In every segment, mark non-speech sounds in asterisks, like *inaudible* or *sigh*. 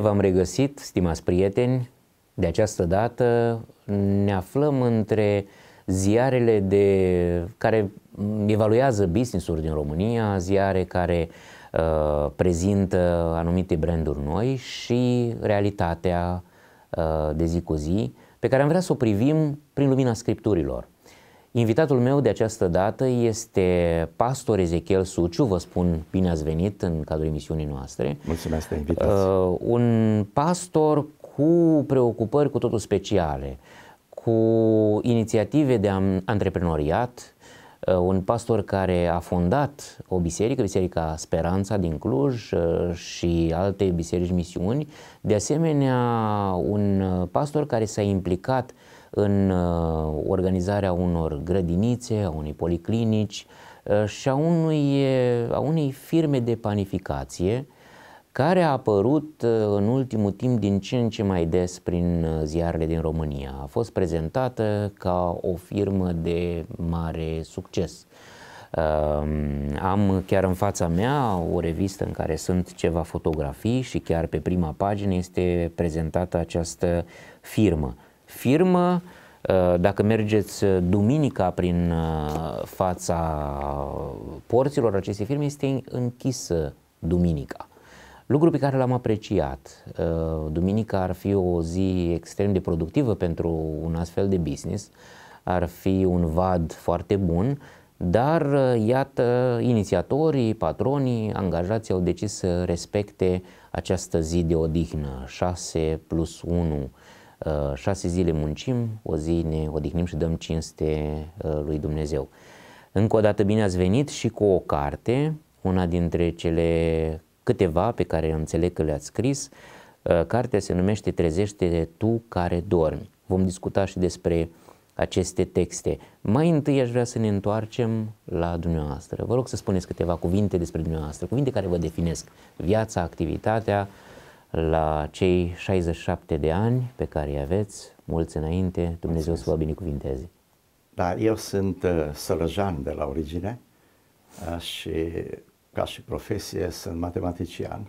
Bine v-am regăsit, stimați prieteni! De această dată ne aflăm între ziarele de, care evaluează business-uri din România, ziare care uh, prezintă anumite branduri noi și realitatea uh, de zi cu zi, pe care am vrea să o privim prin lumina scripturilor. Invitatul meu de această dată este pastor Ezechiel Suciu, vă spun bine ați venit în cadrul emisiunii noastre. Mulțumesc de invitație. Uh, un pastor cu preocupări cu totul speciale, cu inițiative de antreprenoriat, uh, un pastor care a fondat o biserică, Biserica Speranța din Cluj uh, și alte biserici misiuni, de asemenea un uh, pastor care s-a implicat uh, în uh, organizarea unor grădinițe, a unei policlinici uh, și a, unui, uh, a unei firme de panificație care a apărut în ultimul timp din ce în ce mai des prin ziarele din România. A fost prezentată ca o firmă de mare succes. Um, am chiar în fața mea o revistă în care sunt ceva fotografii și chiar pe prima pagină este prezentată această firmă firmă. Uh, dacă mergeți uh, duminica prin uh, fața porților acestei firme, este închisă duminica. Lucru pe care l-am apreciat. Duminica ar fi o zi extrem de productivă pentru un astfel de business, ar fi un vad foarte bun, dar iată, inițiatorii, patronii, angajații au decis să respecte această zi de odihnă, 6 plus 1 Uh, șase zile muncim, o zi ne odihnim și dăm cinste uh, lui Dumnezeu. Încă o dată bine ați venit și cu o carte, una dintre cele câteva pe care înțeleg că le-ați scris. Uh, cartea se numește Trezește tu care dormi. Vom discuta și despre aceste texte. Mai întâi aș vrea să ne întoarcem la dumneavoastră. Vă rog să spuneți câteva cuvinte despre dumneavoastră, cuvinte care vă definesc viața, activitatea, uh, la cei 67 de ani pe care îi aveți, mulți înainte, Dumnezeu Mulțumesc. să vă binecuvinteze. Da, eu sunt uh, sălăjan de la origine uh, și ca și profesie sunt matematician.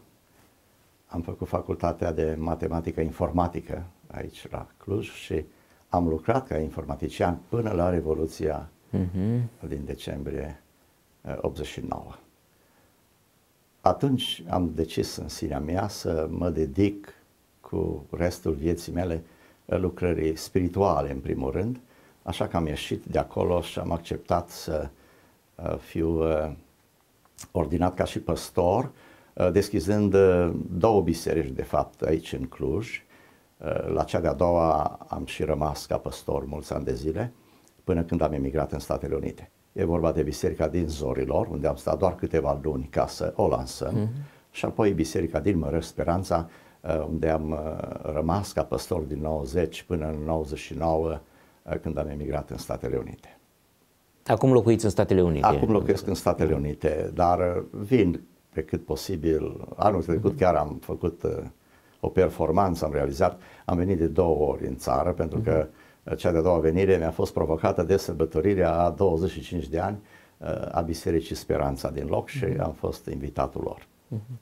Am făcut facultatea de matematică informatică aici la Cluj și am lucrat ca informatician până la Revoluția uh-huh. din decembrie uh, 89 atunci am decis în sinea mea să mă dedic cu restul vieții mele lucrării spirituale, în primul rând, așa că am ieșit de acolo și am acceptat să uh, fiu uh, ordinat ca și păstor, uh, deschizând două biserici, de fapt, aici în Cluj. La cea de-a doua am și rămas ca păstor mulți ani de zile, până când am emigrat în Statele Unite. E vorba de biserica din Zorilor, unde am stat doar câteva luni ca să o lansăm, mm-hmm. și apoi biserica din Mărăș Speranța, uh, unde am uh, rămas ca păstor din 90 până în 99, uh, când am emigrat în Statele Unite. Acum locuiți în Statele Unite. Acum locuiesc în Statele Unite, dar vin pe cât posibil. Anul trecut chiar am făcut o performanță, am realizat. Am venit de două ori în țară pentru că uh-huh cea de-a doua venire mi-a fost provocată de sărbătorirea a 25 de ani uh, a Bisericii Speranța din loc și mhm. am fost invitatul lor. Mhm.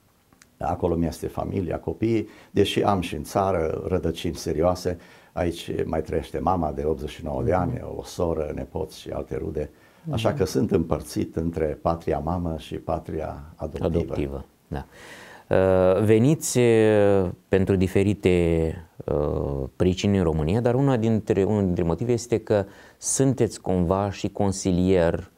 Acolo mi-este familia, copiii, deși am și în țară rădăcini serioase, aici mai trăiește mama de 89 de mhm. ani, o soră, nepoți și alte rude, așa că sunt împărțit între patria mamă și patria adoptivă. adoptivă da. Uh, veniți uh, pentru diferite uh, pricini în România, dar una dintre, unul dintre motive este că sunteți cumva și consilier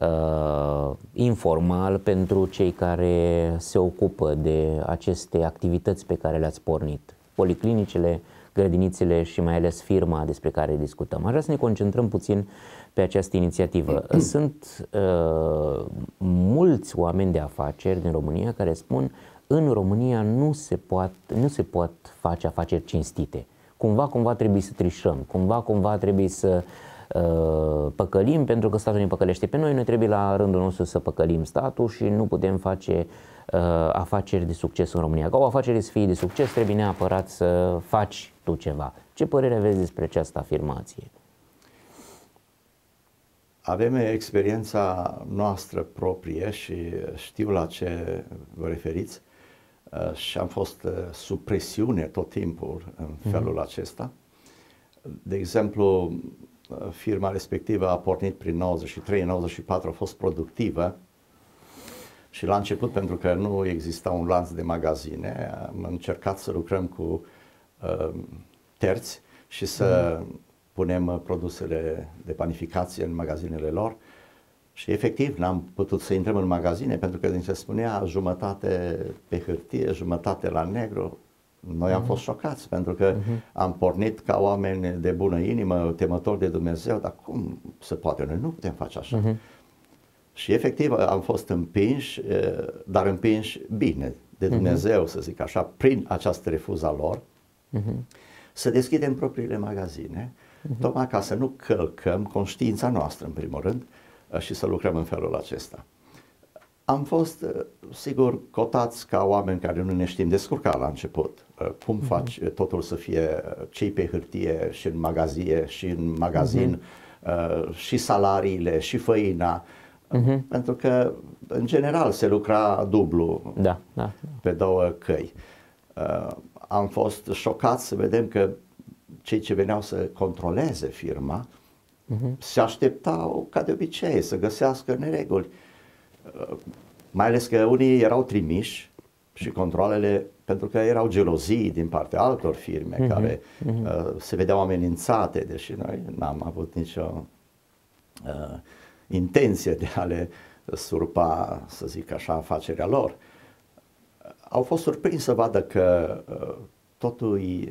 uh, informal pentru cei care se ocupă de aceste activități pe care le-ați pornit. Policlinicile, grădinițele și mai ales firma despre care discutăm. Aș vrea să ne concentrăm puțin pe această inițiativă. Sunt uh, mulți oameni de afaceri din România care spun în România nu se, poat, nu se pot face afaceri cinstite. Cumva, cumva trebuie să trișăm, cumva, cumva trebuie să uh, păcălim pentru că statul ne păcălește pe noi, noi trebuie la rândul nostru să păcălim statul și nu putem face uh, afaceri de succes în România. Ca o afacere să fie de succes, trebuie neapărat să faci tu ceva. Ce părere aveți despre această afirmație? Avem experiența noastră proprie și știu la ce vă referiți. Uh, și am fost uh, sub presiune tot timpul în mhm. felul mm-hmm. acesta. De exemplu, uh, firma respectivă a pornit prin 93-94, a fost productivă și la început, pentru că nu exista un lanț de magazine, am încercat să lucrăm cu uh, terți și să mm. punem produsele de panificație în magazinele lor și efectiv n-am putut să intrăm în magazine pentru că din se spunea jumătate pe hârtie, jumătate la negru, noi am mhm. fost șocați pentru că mhm. am pornit ca oameni de bună inimă, temători de Dumnezeu, dar cum se poate? Noi nu putem face așa. Mhm. Și efectiv am fost împinși, eh, dar împinși bine de Dumnezeu, să zic așa, prin această refuză lor, să deschidem propriile magazine, tocmai ca să nu călcăm conștiința noastră, în primul rând, și să lucrăm în felul acesta. Am fost, uh, sigur, cotați ca oameni care nu ne știm descurca la început. Uh, cum mhm. faci uh-huh. totul să fie uh, cei pe hârtie și în magazie și în magazin uh-huh. și salariile și făina. Uh-huh. Pentru că, în general, se lucra dublu da, da. pe două căi. Am fost șocați să vedem că cei ce veneau să controleze firma uh-huh. se așteptau ca de obicei să găsească nereguli. Uh, mai ales că unii erau trimiși și controlele, pentru că erau gelozii din partea altor firme uh-huh. care mhm. uh, se vedeau amenințate, deși noi n-am avut nicio uh, intenție de a le surpa, să zic așa, afacerea lor. Uh, au fost surprins să vadă că uh, totul e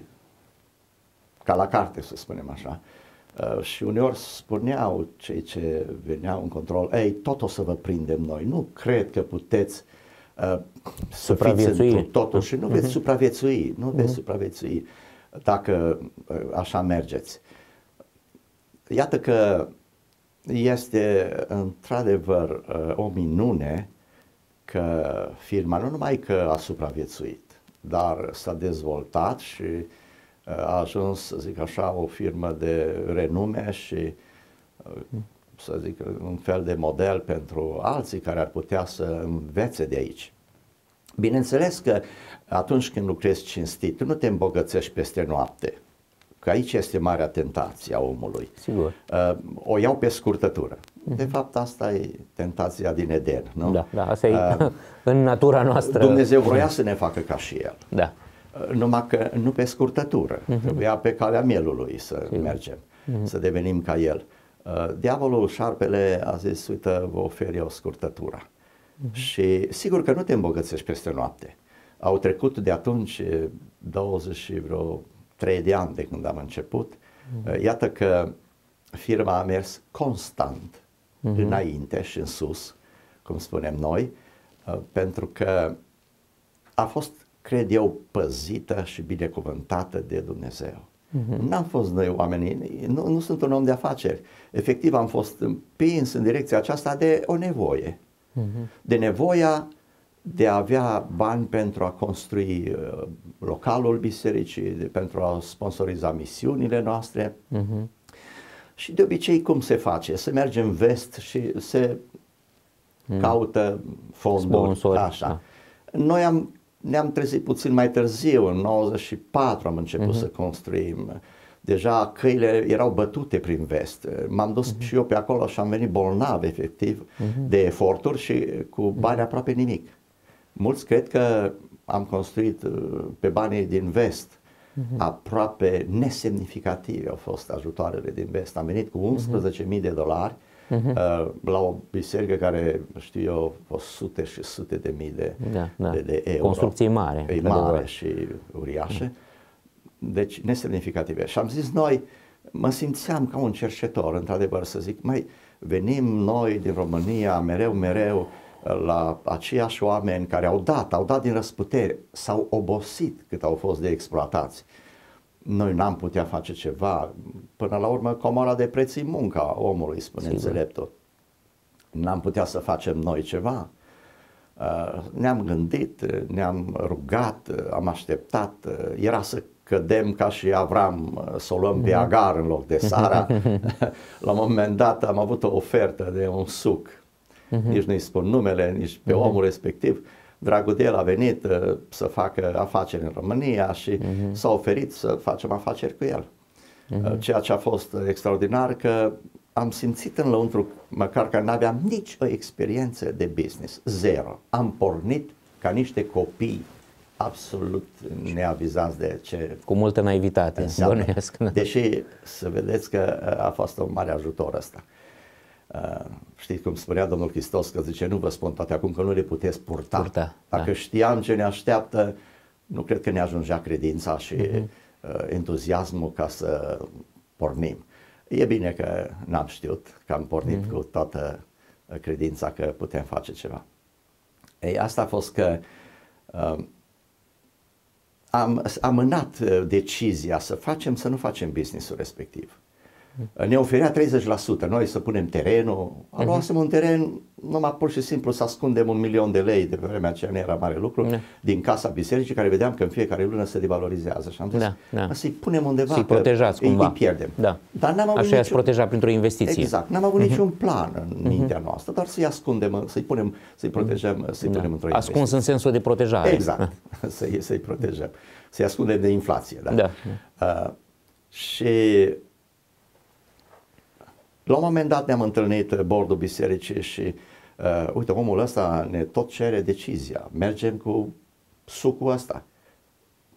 ca la carte, să spunem așa. Uh, Uh, și uneori spuneau cei ce veneau în control, ei, tot o să vă prindem noi, nu cred că puteți uh, să fiți totul și nu veți mhm. supraviețui, nu uh-huh. veți mhm. supraviețui dacă uh, așa mergeți. Iată că este într-adevăr uh, o minune că firma nu numai că a supraviețuit, dar s-a dezvoltat și uh, a ajuns, să zic așa, o firmă de renume și, uh, să zic, un fel de model pentru alții care ar putea să învețe de aici. Bineînțeles că atunci când lucrezi cinstit, nu te îmbogățești peste noapte, că aici este marea tentație a omului. Sigur. Uh, o iau pe scurtătură. De mhm. fapt, asta e tentația din Eden, nu? Da, da asta e uh, *laughs* în natura noastră. Dumnezeu vroia să ne facă ca și El. Da numai că nu pe scurtătură, uh-huh. Mhm. trebuia pe calea mielului să Sigur. mergem, uh-huh. să devenim ca el. Uh, diavolul, șarpele, a zis, uite, vă ofer eu scurtătura. Uh-huh. Mhm. Și sigur că nu te îmbogățești peste noapte. Au trecut de atunci 20 eh, și vreo 3 de ani de când am început. Uh-huh. Iată că firma a mers constant uh-huh. înainte și în sus, cum spunem noi, eh, pentru că a fost cred eu, păzită și binecuvântată de Dumnezeu. Mm-hmm. N-am fost noi oamenii, nu, nu sunt un om de afaceri. Efectiv am fost împins în direcția aceasta de o nevoie. Mm-hmm. De nevoia de a avea bani pentru a construi uh, localul bisericii, de, pentru a sponsoriza misiunile noastre. Mm-hmm. Și de obicei cum se face? Se merge în vest și se mm. caută fonduri. Sponsor, așa. Da. Noi am ne-am trezit puțin mai târziu, în 94 am început uh-huh. să construim. Deja căile erau bătute prin vest. M-am dus uh-huh. și eu pe acolo și am venit bolnav, efectiv, uh-huh. de eforturi și cu bani aproape nimic. Mulți cred că am construit uh, pe banii din vest. Uh-huh. Aproape nesemnificative au fost ajutoarele din vest. Am venit cu 11.000 de dolari uh-huh. la o biserică care, știu eu, o sute și sute de mii de, da, da. de, de euro. Construcție mare. Păi e mare și uriașe. Mhm. Deci nesemnificative. Și am zis noi, mă simțeam ca un cercetor, într-adevăr, să zic, mai venim noi din România mereu, mereu la aceiași oameni care au dat, au dat din răsputeri, s-au obosit cât au fost de exploatați. Uh, noi n-am putea face ceva. Până la urmă, comora de preț e munca omului, spune Sigur. înțeleptul. N-am putea să facem noi ceva. Uh, ne-am gândit, ne-am rugat, am așteptat. Uh, era să cădem ca și Avram, uh, să o luăm pe mhm. agar în loc de Sara. *laughs* la un moment dat am avut o ofertă de un suc. Mhm. Nici nu-i spun numele, nici pe mhm. omul respectiv Dragudel a venit uh, să facă afaceri în România și uh-huh. s-a oferit să facem afaceri cu el. Uh-huh. Ceea ce a fost extraordinar că am simțit în lăuntru, măcar că n-aveam nici o experiență de business, zero. Am pornit ca niște copii absolut neavizați de ce... Cu multă naivitate, înseamnă. Da. Deși să vedeți că uh, a fost un mare ajutor ăsta. Uh, știți cum spunea Domnul Hristos că zice nu vă spun toate acum că nu le puteți purta. purta Dacă da. știam ce ne așteaptă, nu cred că ne ajungea credința și uh-huh. entuziasmul ca să pornim. E bine că n-am știut, că am pornit uh-huh. cu toată uh, credința că putem face ceva. Ei, asta a fost că uh, am amânat uh, decizia să facem, să nu facem businessul respectiv ne oferea 30%, noi să punem terenul, uh-huh. luasem un teren numai pur și simplu să ascundem un milion de lei, de pe vremea aceea nu era mare lucru, da. din casa bisericii, care vedeam că în fiecare lună se devalorizează și am zis, da, da. să-i punem undeva, să-i protejați cumva. îi pierdem. Da. Dar n-am avut Așa niciun... proteja printr-o investiție. Exact, n-am avut uh-huh. niciun plan în uh-huh. mintea noastră, dar să-i ascundem, să-i punem, să-i protejăm, să-i da. punem într-o Ascuns în sensul de protejare. Exact, ah. *laughs* să-i, să-i protejăm, să-i ascundem de inflație. Da. da. Uh, și la un moment dat ne-am întâlnit uh, bordul bisericii și uh, uite, omul ăsta ne tot cere decizia. Mergem cu sucul ăsta.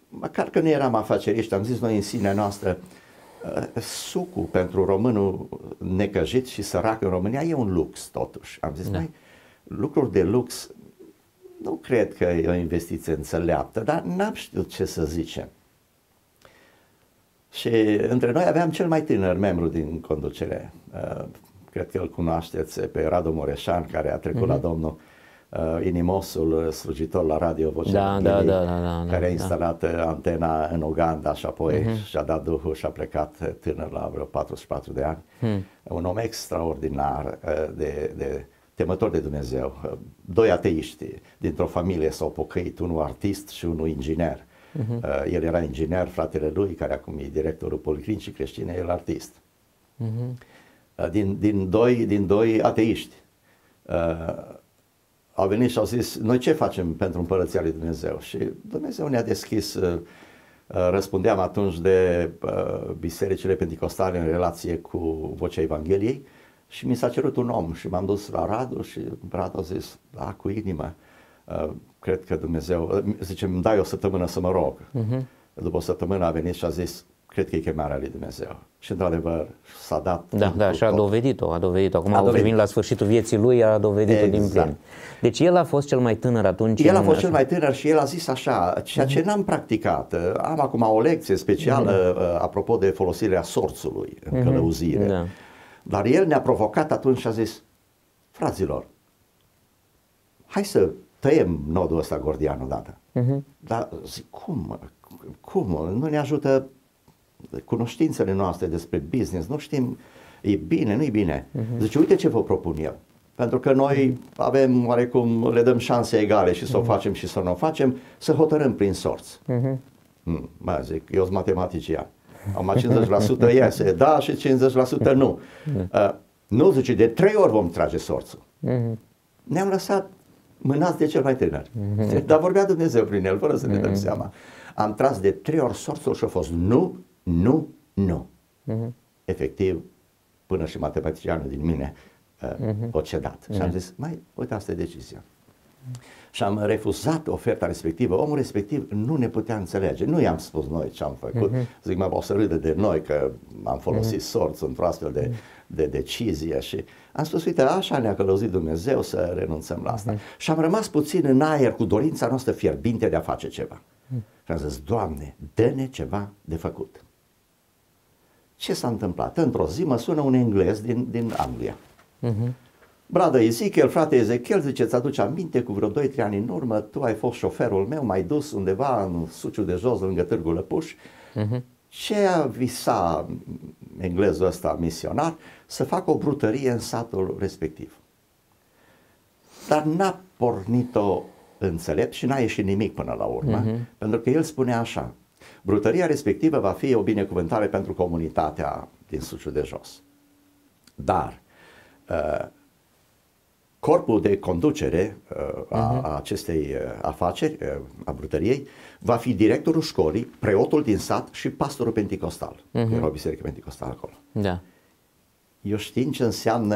Măcar că nu eram afaceriști, am zis noi în sine noastră, uh, sucul pentru românul necăjit și sărac în România e un lux totuși. Am zis, da. mai lucruri de lux nu cred că e o investiție înțeleaptă, dar n-am știut ce să zicem. Și între noi aveam cel mai tânăr membru din conducere. Cred că îl cunoașteți pe Radu Mureșan, care a trecut mm-hmm. la domnul inimosul slujitor la radio Vocea da, Chilii, da, da, da, da, care a instalat da. antena în Uganda și apoi mm-hmm. și-a dat duhul și a plecat tânăr la vreo 44 de ani. Mm. Un om extraordinar de, de temător de Dumnezeu, doi ateiști dintr-o familie s-au pocăit, unul artist și unul inginer. Uh-huh. Uh, el era inginer, fratele lui, care acum e directorul Policlinicii Creștine, el artist. Uh-huh. Uh, din, din, doi, din doi ateiști. Uh, au venit și au zis, noi ce facem pentru împărăția lui Dumnezeu? Și Dumnezeu ne-a deschis, uh, uh, răspundeam atunci de uh, bisericile pentecostale în relație cu vocea Evangheliei și mi s-a cerut un om și m-am dus la Radu și Radu a zis, da, cu inimă, cred că Dumnezeu, zice, îmi dai o săptămână să mă rog. Uh-huh. După o săptămână a venit și a zis, cred că e chemarea lui Dumnezeu. Și într-adevăr s-a dat. Da, da, și a dovedit-o, a dovedit-o. Acum a dovedit. primim la sfârșitul vieții lui, a dovedit-o exact. din plin. Deci el a fost cel mai tânăr atunci. El a fost așa. cel mai tânăr și el a zis așa, ceea ce mhm. n-am practicat, uh, am acum o lecție specială mm-hmm. apropo de folosirea sorțului în mm-hmm. călăuzire. Da. Dar el ne-a provocat atunci și a zis, fraților, hai să tăiem nodul ăsta gordian odată. Uh-huh. Dar zic, cum? Cum? Nu ne ajută cunoștințele noastre despre business, nu știm, e bine, nu e bine. Uh-huh. Zice, uite ce vă propun eu. Pentru că noi mhm. avem oarecum, le dăm șanse egale și să uh-huh. o facem și să nu o facem, să hotărâm prin sorți. Uh-huh. Hmm, mai zic, eu sunt matematician. Am 50% *laughs* iese, da, și 50% nu. Da. Uh, nu, zice, de trei ori vom trage sorțul. Uh-huh. Ne-am lăsat mânați de cel mai tânăr. Mm-hmm. Dar vorbea Dumnezeu prin el, fără să mm-hmm. ne dăm mhm. seama. Am tras de trei ori sorțul și a fost nu, nu, nu. Mm-hmm. Efectiv, până și matematicianul din mine uh, mm-hmm. o cedat. Mm-hmm. Și am mhm. zis, mai uite, asta e decizia și am refuzat oferta respectivă. Omul respectiv nu ne putea înțelege. Nu i-am spus noi ce am făcut. Uh-huh. Zic, mă, o să râde de noi că am folosit uh-huh. sorți într-o astfel de, mhm. de decizie și am spus, uite, așa ne-a călăuzit Dumnezeu să renunțăm la asta. Uh-huh. Și am rămas puțin în aer cu dorința noastră fierbinte de a face ceva. Uh-huh. Și am zis, Doamne, dă-ne ceva de făcut. Ce s-a întâmplat? Într-o zi mă sună un englez din, din Anglia. Uh-huh Bradă Ezechiel, frate Ezechiel, zice, ți-aduce aminte cu vreo 2-3 ani în urmă, tu ai fost șoferul meu, mai dus undeva în Suciu de Jos, lângă Târgu Lăpuș. Uh-huh. Ce visa englezul ăsta misionar? Să facă o brutărie în satul respectiv. Dar n-a pornit-o înțelept și n-a ieșit nimic până la urmă, uh-huh. pentru că el spune așa, brutăria respectivă va fi o binecuvântare pentru comunitatea din Suciu de Jos. Dar uh, corpul de conducere uh, a, mhm. a acestei uh, afaceri, uh, a brutăriei, va fi directorul școlii, preotul din sat și pastorul pentecostal. Uh-huh. Era o biserică pentecostală acolo. Da. Eu știu ce înseamnă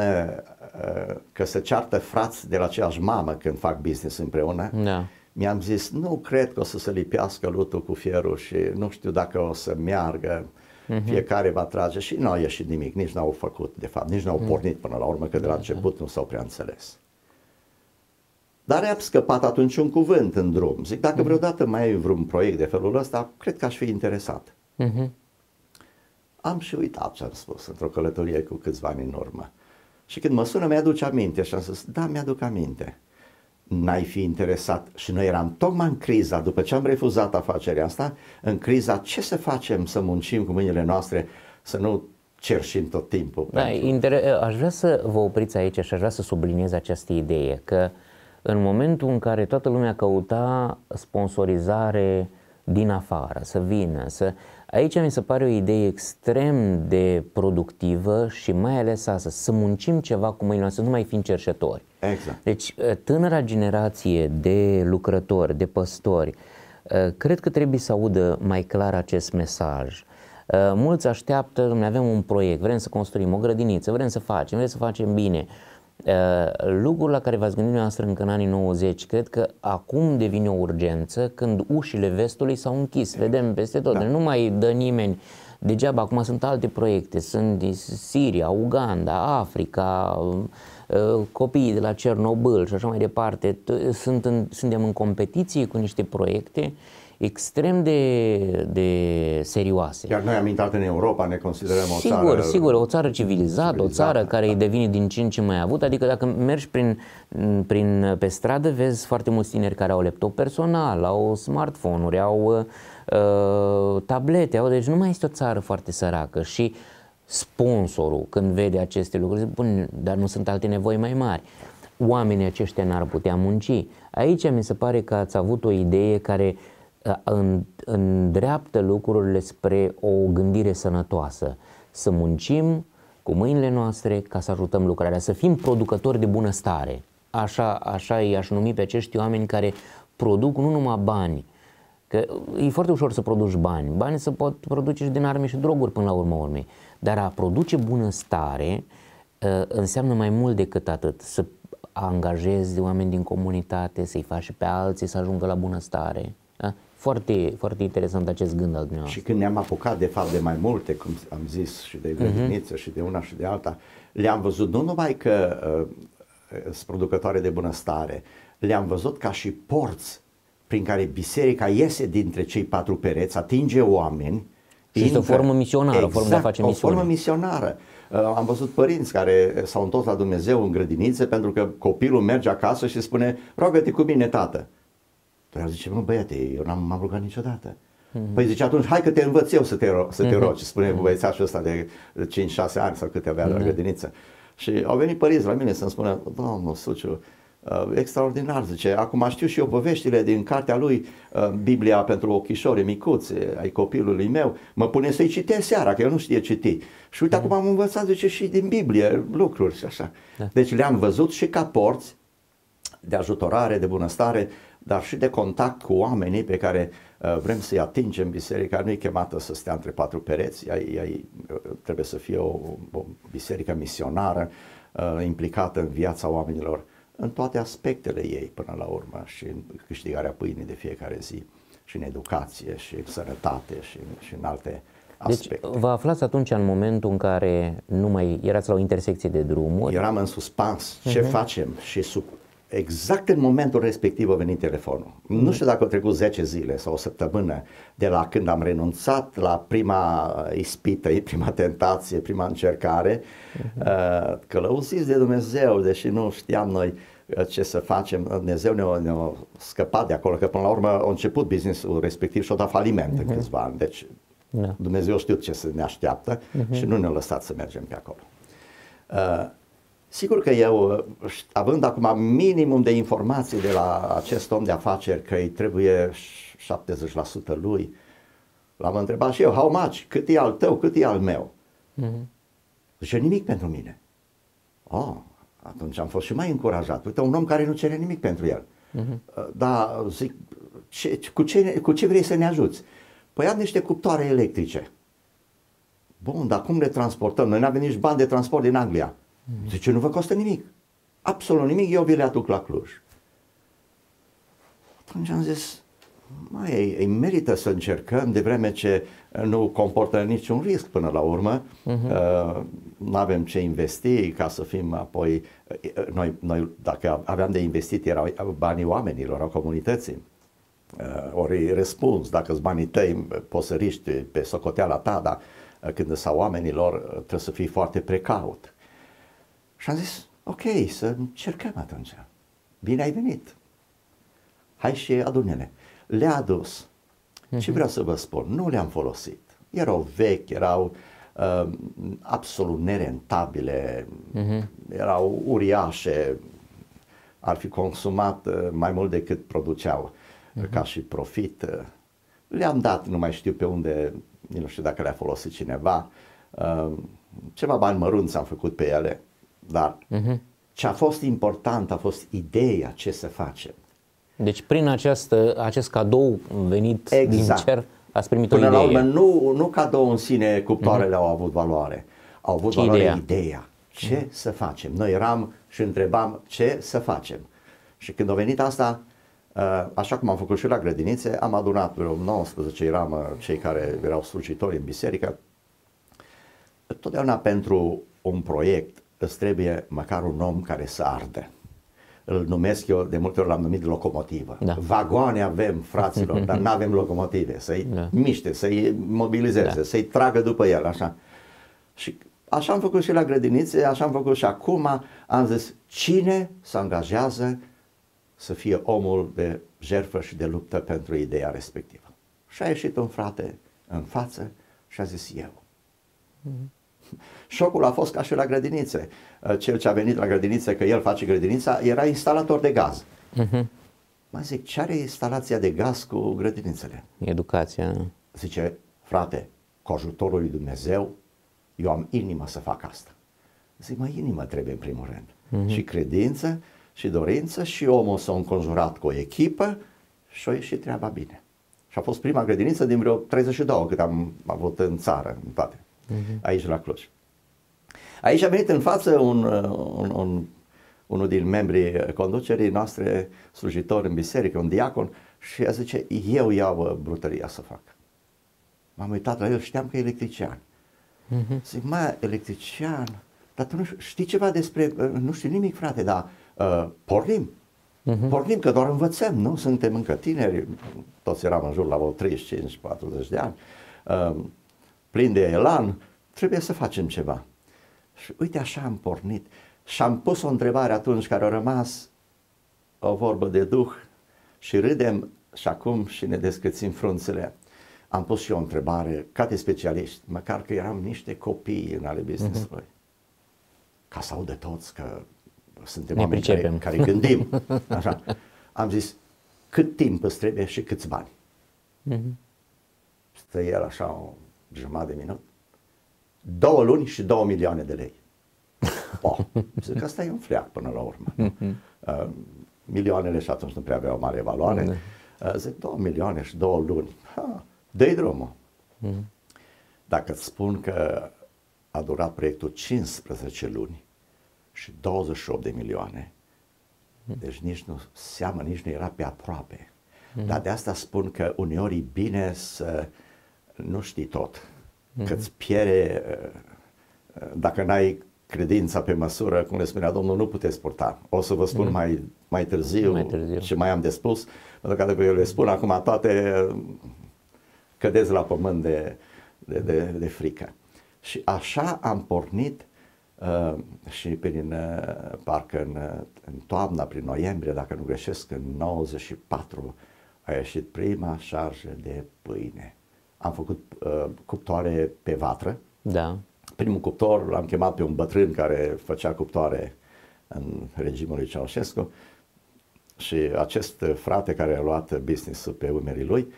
că se ceartă frați de la aceeași mamă când fac business împreună, da. mi-am zis, nu cred că o să se lipească lutul cu fierul și nu știu dacă o să meargă. Uh, Uh-huh. Fiecare va trage și nu a ieșit nimic, nici n-au făcut, de fapt, nici n-au uh-huh. pornit până la urmă, că de la mhm. început nu s-au prea înțeles. Dar i-a scăpat atunci un cuvânt în drum. Zic, dacă uh-huh. vreodată mai ai vreun proiect de felul ăsta, cred că aș fi interesat. Uh-huh. Am și uitat ce am spus într-o călătorie cu câțiva ani în urmă. Și când mă sună, mi-aduce aminte și am zis, da, mi-aduc aminte n-ai fi interesat și noi eram tocmai în criza, după ce am refuzat afacerea asta, în criza ce să facem să muncim cu mâinile noastre, să nu cerșim tot timpul. Da, pentru... aș vrea să vă opriți aici și aș vrea să subliniez această idee că în momentul în care toată lumea căuta sponsorizare din afară, să vină, să, uh, Aici mi se pare o idee extrem de productivă și mai ales asta, să muncim ceva cu mâinile noastre, nu mai fim cerșători. Exact. Deci ă, tânăra generație de lucrători, de păstori, ă, cred că trebuie să audă mai clar acest mesaj. Ă, mulți așteaptă, noi avem un proiect, vrem să construim o grădiniță, vrem să facem, vrem să facem bine. Eh, Lucrul la care v-ați gândit dumneavoastră încă în anii 90, cred că acum devine o urgență când ușile vestului s-au închis. Vedem peste tot, da. Deci nu mai dă nimeni degeaba. Acum sunt alte proiecte, sunt Siria, Uganda, Africa, eh, copiii de la Cernobâl și așa mai departe. Sunt în, suntem în competiție cu niște proiecte uh, extrem de, de serioase. Chiar noi am intrat în Europa, ne considerăm o sigur, țară... Sigur, o țară civilizată, civilizată o țară care da. îi devine din ce în ce mai avut. Adică dacă mergi prin, prin, pe stradă, vezi foarte mulți tineri care au laptop personal, au smartphone-uri, au uh, tablete, au, deci nu mai este o țară foarte săracă și sponsorul când vede aceste lucruri zice, dar nu sunt alte nevoi mai mari oamenii aceștia n-ar putea munci. Aici mi se pare că ați avut o idee care uh, Ă, îndreaptă lucrurile spre o gândire sănătoasă. Să muncim cu mâinile noastre ca să ajutăm lucrarea, să fim producători de bunăstare. Așa, așa i-aș numi pe acești oameni care produc nu numai bani, că e foarte ușor să produci bani. Bani se pot produce și din arme și droguri până la urmă urmei. Dar a produce bunăstare ă, înseamnă mai mult decât atât. Să angajezi oameni din comunitate, să-i faci și pe alții să ajungă la bunăstare. Foarte, foarte interesant acest gând al dumneavoastră. Și când ne-am apucat de fapt de mai multe, cum am zis, și de grădiniță mhm. uh-huh. și de una și de alta, le-am văzut nu numai că uh, uh, sunt producătoare de bunăstare, le-am văzut ca și porți prin care biserica iese dintre cei patru pereți, atinge oameni. Și este o formă misionară, exact, o formă de a exact, face misiune. o formă misionară. Uh, am văzut părinți care s-au întors la Dumnezeu în grădinițe pentru că copilul merge acasă și spune, roagă-te cu mine, tată. Dar păi zice, mă băiete, eu n-am am rugat niciodată. Mm-hmm. Păi zice, atunci hai că te învăț eu să te, ro- să te hmm. rogi, spune mm-hmm. băiețașul ăsta de 5-6 ani sau câte avea mm-hmm. la grădiniță. Și au venit părinți la mine să-mi spună, domnul Suciu, uh, extraordinar, zice, acum știu și eu poveștile din cartea lui, uh, Biblia pentru ochișori micuți uh, ai copilului meu, mă pune să-i citesc seara, că eu nu știe citi. Și uite, mm-hmm. acum am învățat, zice, și din Biblie lucruri și așa. Da. Deci le-am văzut și ca porți, de ajutorare, de bunăstare, dar și de contact cu oamenii pe care uh, vrem să-i atingem. Biserica nu e chemată să stea între patru pereți, ea, ea uh, trebuie să fie o, o biserică misionară uh, implicată în viața oamenilor în toate aspectele ei până la urmă și în câștigarea pâinii de fiecare zi și în educație și în sănătate și, și în alte deci, aspecte. Deci vă aflați atunci în momentul în care nu mai erați la o intersecție de drumuri? Eram în suspans. Ce uh-huh. facem? Și sub exact în momentul respectiv a venit telefonul. Mm. Nu știu dacă au trecut 10 zile sau o săptămână de la când am renunțat la prima ispită, prima tentație, prima încercare, mm-hmm. Uh, călăuziți de Dumnezeu, deși nu știam noi uh, ce să facem, Dumnezeu ne-a, ne-a scăpat de acolo, că până la urmă a început businessul respectiv și a dat faliment mm-hmm. în câțiva ani, deci no. Da. Dumnezeu știu ce să ne așteaptă mm-hmm. și nu ne-a lăsat să mergem pe acolo. Uh, Sigur că eu, având acum minimum de informații de la acest om de afaceri, că îi trebuie 70% lui, l-am întrebat și eu, how much? Cât e al tău, cât e al meu? Mm-hmm. Zice, nimic pentru mine. Oh, atunci am fost și mai încurajat. Uite, un om care nu cere nimic pentru el. Mm-hmm. Dar zic, ce, cu, ce, cu ce vrei să ne ajuți? Păi am niște cuptoare electrice. Bun, dar cum le transportăm? Noi nu avem nici bani de transport din Anglia. Deci nu vă costă nimic. Absolut nimic, eu vi le aduc la Cluj. Atunci am zis, mai ei, ei merită să încercăm, de vreme ce nu comportă niciun risc până la urmă, uh-huh. Mhm. nu avem ce investi ca să fim apoi, uh, noi, noi dacă aveam de investit erau banii oamenilor, a comunității. Uh, ori răspuns, dacă îți banii tăi poți să riști pe socoteala ta, dar uh, când sunt oamenilor trebuie să fii foarte precaut. Și am zis, ok, să încercăm atunci. Bine ai venit. Hai și adunele. Le-a adus. Uh-huh. Și mhm. vreau să vă spun, nu le-am folosit. Erau vechi, erau uh, absolut nerentabile, uh-huh. erau uriașe, ar fi consumat uh, mai mult decât produceau uh-huh. ca și profit. le-am dat, nu mai știu pe unde, nu știu dacă le-a folosit cineva, uh, ceva bani mărunți am făcut pe ele dar uh-huh. ce a fost important a fost ideea ce să facem. Deci prin această, acest cadou venit exact. din cer ați primit Până o idee. la urmă, nu, nu cadou în sine cuptoarele uh-huh. au avut valoare, au avut ce valoare ideea. ideea. Ce uh-huh. să facem? Noi eram și întrebam ce să facem. Și când a venit asta, uh, așa cum am făcut și la grădinițe, am adunat vreo 19, eram uh, cei care erau slujitori în biserică, totdeauna pentru un proiect îți trebuie măcar un om care să arde. Îl numesc eu, de multe ori l-am numit locomotivă. Da. Vagoane avem, fraților, *laughs* dar nu avem locomotive. Să-i da. miște, să-i mobilizeze, da. să-i tragă după el, așa. Și așa am făcut și la grădinițe, așa am făcut și acum. Am zis, cine se angajează să fie omul de jertfă și de luptă pentru ideea respectivă. Și a ieșit un frate în față și a zis eu. Mm-hmm. *laughs* Șocul a fost ca și la grădinițe. Uh, cel ce a venit la grădinițe, că el face grădinița, era instalator de gaz. Uh-huh. Mă zic, ce are instalația de gaz cu grădinițele? Educația. Zice, frate, cu ajutorul lui Dumnezeu, eu am inima să fac asta. Zic, mai inimă trebuie în primul rând. Uh-huh. Și credință, și dorință, și omul s-a înconjurat cu o echipă și a ieșit treaba bine. Și a fost prima grădiniță din vreo 32 cât am avut în țară, în toate uh-huh. aici la Cluj. Aici a venit în față un, un, un, unul din membrii conducerii noastre, slujitor în biserică, un diacon, și a zice, eu iau uh, brutăria să fac. M-am uitat la el, știam că e electrician. Uh-huh. Zic, mai electrician, dar tu nu știi ceva despre, uh, nu știu nimic, frate, dar uh, pornim. Uh-huh. Pornim, că doar învățăm, nu? Suntem încă tineri, toți eram în jur la vreo 35-40 de ani. Uh, plin de elan, trebuie să facem ceva. Și uite așa am pornit și am pus o întrebare atunci care a rămas o vorbă de duh și râdem și acum și ne descățim frunțele. Am pus și o întrebare ca de specialiști, măcar că eram niște copii în ale business-ului. Uh-huh. Ca să audă toți că suntem ne oameni care, care gândim. *laughs* Așa. Am zis, cât timp îți trebuie și câți bani? Uh-huh. Stă el așa jumătate de minut, două luni și două milioane de lei. Oh, *laughs* zic, asta e un fleac până la urmă. Mhm. Uh, milioanele și atunci nu prea aveau mare valoare. Da. Uh, zic, două milioane și două luni. Ha, dă-i drumul. Mhm. Dacă îți spun că a durat proiectul 15 luni și 28 de milioane, mhm. deci nici nu seamă, nici nu era pe aproape. Dar de asta spun că uneori e bine să uh, nu știi tot, mm-hmm. că îți piere, uh, dacă n-ai credința pe măsură, cum le spunea Domnul, nu puteți purta. O să vă spun mm-hmm. mai, mai, târziu mai târziu ce mai am de spus, pentru că dacă eu le spun acum toate, cădeți la pământ de, de, de, de frică. Și așa am pornit uh, și prin, uh, parcă în, uh, în toamna, prin noiembrie, dacă nu greșesc, în 94, a ieșit prima șarjă de pâine am făcut uh, cuptoare pe vatră. Da. Primul cuptor l-am chemat pe un bătrân care făcea cuptoare în regimul lui Ceaușescu și acest frate care a luat business pe umerii lui,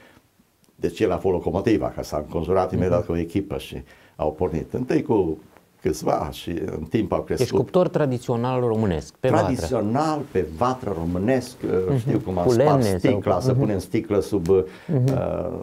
deci el a fost locomotiva, că s-a înconjurat imediat mm-hmm. cu o echipă și au pornit. Întâi cu câțiva și în timp au crescut. Deci cuptor tradițional românesc, pe Tradițional, vatră. pe vatră românesc, uh, mhm. știu cum am spart sticla, sau... să mhm. punem sticlă sub uh-huh. uh,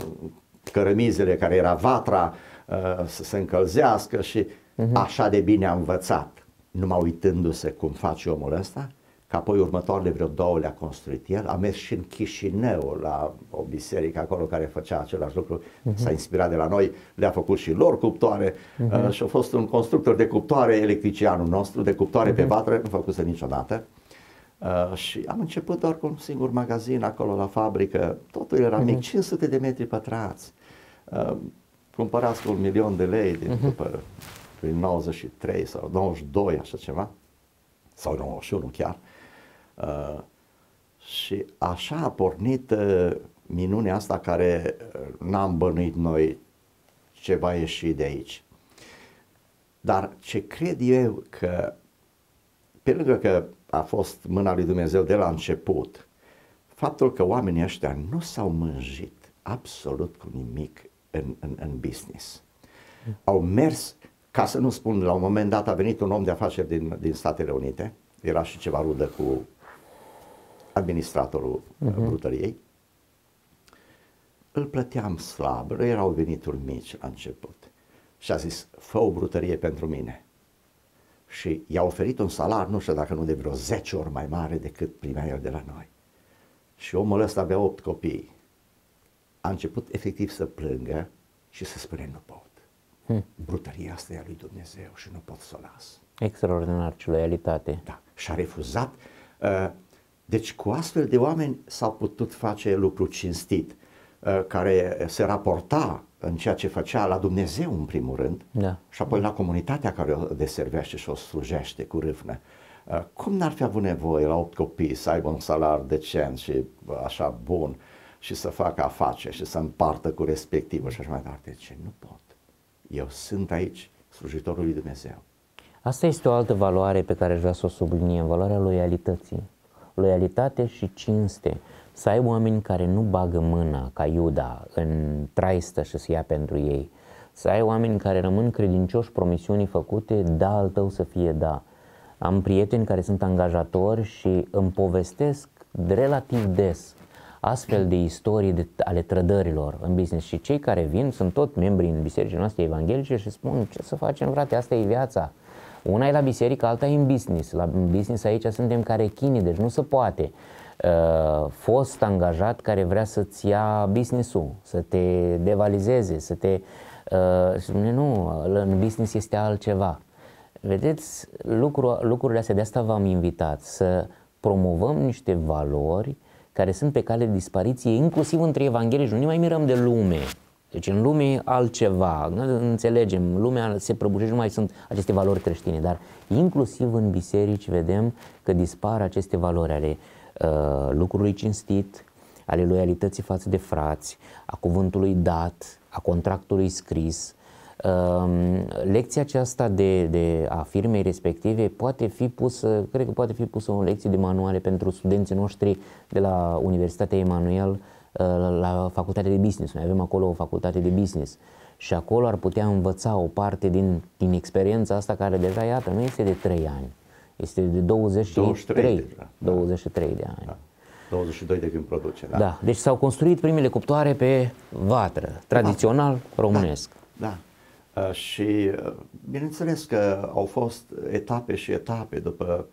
cărămizele care era vatra uh, să se încălzească și uh-huh. așa de bine a învățat, numai uitându-se cum face omul ăsta, că apoi următoarele vreo două le-a construit el, a mers și în Chișinău la o biserică acolo care făcea același lucru, uh-huh. s-a inspirat de la noi, le-a făcut și lor cuptoare uh-huh. uh, și a fost un constructor de cuptoare electricianul nostru, de cuptoare uh-huh. pe vatră, nu făcuse niciodată. Uh, Uh, și am început doar cu un singur magazin acolo la fabrică, totul era mic, 500 mhm. de metri pătrați. Uh, cumpărați cu un milion de lei din uh-huh. după prin 93 sau 92, așa ceva, sau 91 chiar. Uh, și așa a pornit uh, minunea asta care uh, n-am bănuit noi ce va ieși de aici. Dar ce cred eu că, pe lângă că a fost mâna lui Dumnezeu de la început, faptul că oamenii ăștia nu s-au mânjit absolut cu nimic în, în, în business. Au mers, ca să nu spun, la un moment dat a venit un om de afaceri din, din Statele Unite, era și ceva rudă cu administratorul uh-huh. brutăriei, îl plăteam slab, erau venituri mici la început. Și a zis, fă o brutărie pentru mine și i-a oferit un salar, nu știu dacă nu de vreo 10 ori mai mare decât primea el de la noi. Și omul ăsta avea 8 copii. A început efectiv să plângă și să spune nu pot. Hmm. Brutăria asta e a lui Dumnezeu și nu pot să o las. Extraordinar ce loialitate. Da. Și a refuzat. Uh, deci cu astfel de oameni s-a putut face lucru cinstit, uh, care se raporta în ceea ce făcea la Dumnezeu în primul rând da. și apoi la comunitatea care o deservește și o slujește cu râvnă. Uh, cum n-ar fi avut nevoie la 8 copii să aibă un salar decent și uh, așa bun și să facă afaceri și să împartă cu respectivul și așa mai departe? De ce? Nu pot. Eu sunt aici slujitorul lui Dumnezeu. Asta este o altă valoare pe care aș vrea să o subliniem, valoarea loialității. Loialitate și cinste. Să ai oameni care nu bagă mâna ca Iuda în traistă și să ia pentru ei. Să ai oameni care rămân credincioși promisiunii făcute, da al tău să fie da. Am prieteni care sunt angajatori și îmi povestesc relativ des astfel de istorii de, ale trădărilor în business și cei care vin sunt tot membri în bisericii noastre evanghelice și spun ce să facem frate, asta e viața. Una e la biserică, alta e în business. La în business aici suntem care chini, deci nu se poate. Uh, fost angajat care vrea să-ți ia business-ul, să te devalizeze, să te... Uh, spune, nu, în business este altceva. Vedeți, lucru, lucrurile astea, de asta v-am invitat, să promovăm niște valori care sunt pe cale de dispariție, inclusiv între evanghelici. Nu ne mai mirăm de lume. Deci în lume e altceva, înțelegem, lumea se prăbușește, nu mai sunt aceste valori creștine, dar inclusiv în biserici vedem că dispar aceste valori ale Uh, lucrului cinstit, ale loialității față de frați, a cuvântului dat, a contractului scris. Um, lecția aceasta de, de a firmei respective poate fi pusă, cred că poate fi pusă în lecție de manuale pentru studenții noștri de la Universitatea Emanuel uh, la facultatea de business. Noi avem acolo o facultate de business și acolo ar putea învăța o parte din, din experiența asta care deja, iată, nu este de 3 ani, este de 23, 23, deja. 23 de ani. Da. 22 da. de când produce, da? Da, deci s-au construit primele cuptoare pe vatră, da. tradițional da. românesc. Da, da. Uh, și uh, bineînțeles că au fost etape și etape după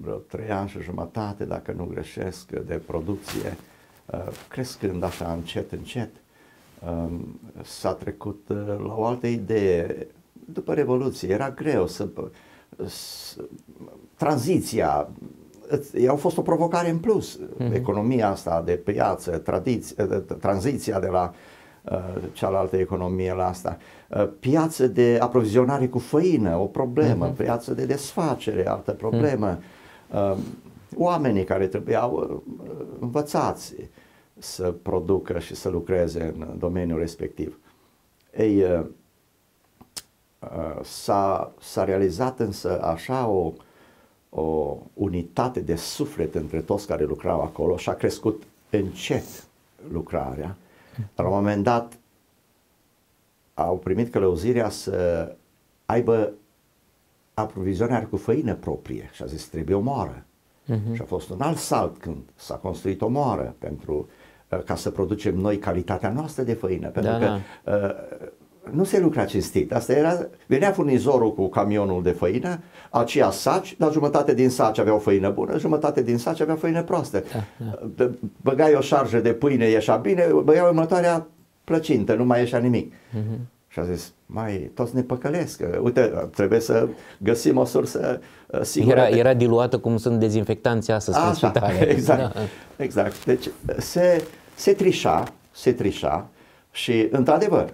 vreo 3 ani și jumătate, dacă nu greșesc, de producție, uh, crescând așa încet, încet, um, s-a trecut la o altă idee. După Revoluție era greu să tranziția, au fost o provocare în plus. Mm-hmm. Economia asta de piață, tradiție, tranziția de la uh, cealaltă economie la asta. Uh, piață de aprovizionare cu făină, o problemă, mm-hmm. piață de desfacere, altă problemă. Mm-hmm. Oamenii care trebuiau învățați să producă și să lucreze în domeniul respectiv. Ei, Uh, s-a, s-a realizat însă așa o, o unitate de suflet între toți care lucrau acolo și a crescut încet lucrarea. la un moment dat au primit călăuzirea să aibă aprovizionare cu făină proprie și a zis trebuie o moară. Uh-huh. Și a fost un alt salt când s-a construit o moară pentru uh, ca să producem noi calitatea noastră de făină, pentru da, că da. Uh, nu se lucra cinstit. Asta era, venea furnizorul cu camionul de făină, aceia saci, dar jumătate din saci aveau făină bună, jumătate din saci aveau făină proastă. Da, da. Băgai o șarjă de pâine, ieșea bine, băiau următoarea plăcintă, nu mai ieșea nimic. Uh-huh. Și a zis, mai, toți ne păcălesc, uite, trebuie să găsim o sursă ă, sigură. Era, era diluată cum sunt dezinfectanții astăzi Așa, în spitale. *laughs* Exact, da. exact. Deci se, se trișa, se trișa și, într-adevăr,